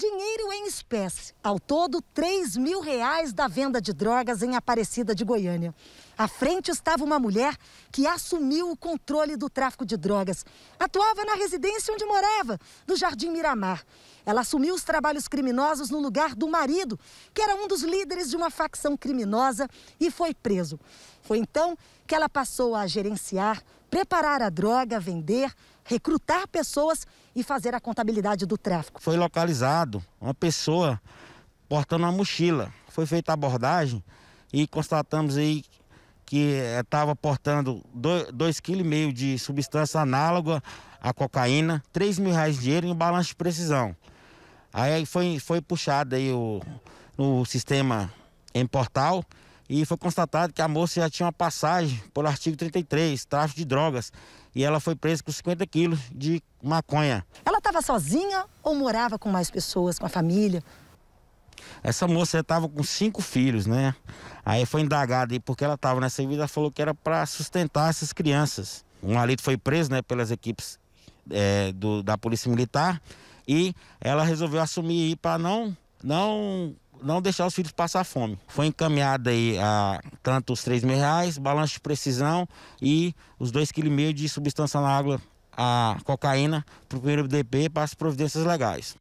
Dinheiro em espécie. Ao todo, 3 mil reais da venda de drogas em Aparecida de Goiânia. À frente estava uma mulher que assumiu o controle do tráfico de drogas. Atuava na residência onde morava, no Jardim Miramar. Ela assumiu os trabalhos criminosos no lugar do marido, que era um dos líderes de uma facção criminosa, e foi preso. Foi então que ela passou a gerenciar, preparar a droga, vender, recrutar pessoas e fazer a contabilidade do tráfico. Foi localizado uma pessoa portando uma mochila. Foi feita a abordagem e constatamos aí que estava eh, portando 2,5 kg de substância análoga à cocaína, 3 mil reais de dinheiro em um balanço de precisão. Aí foi, foi puxado aí o, o sistema em portal e foi constatado que a moça já tinha uma passagem pelo artigo 33, tráfico de drogas, e ela foi presa com 50 quilos de maconha. Ela estava sozinha ou morava com mais pessoas, com a família? Essa moça estava com cinco filhos, né? Aí foi indagada e porque ela estava nessa vida, ela falou que era para sustentar essas crianças. Um marido foi preso, né, pelas equipes é, do, da Polícia Militar e ela resolveu assumir para não não não deixar os filhos passar fome. Foi encaminhado aí a, tanto os 3 mil reais, balanço de precisão e os 2,5 kg de substância na água, a cocaína, para o primeiro DP para as providências legais.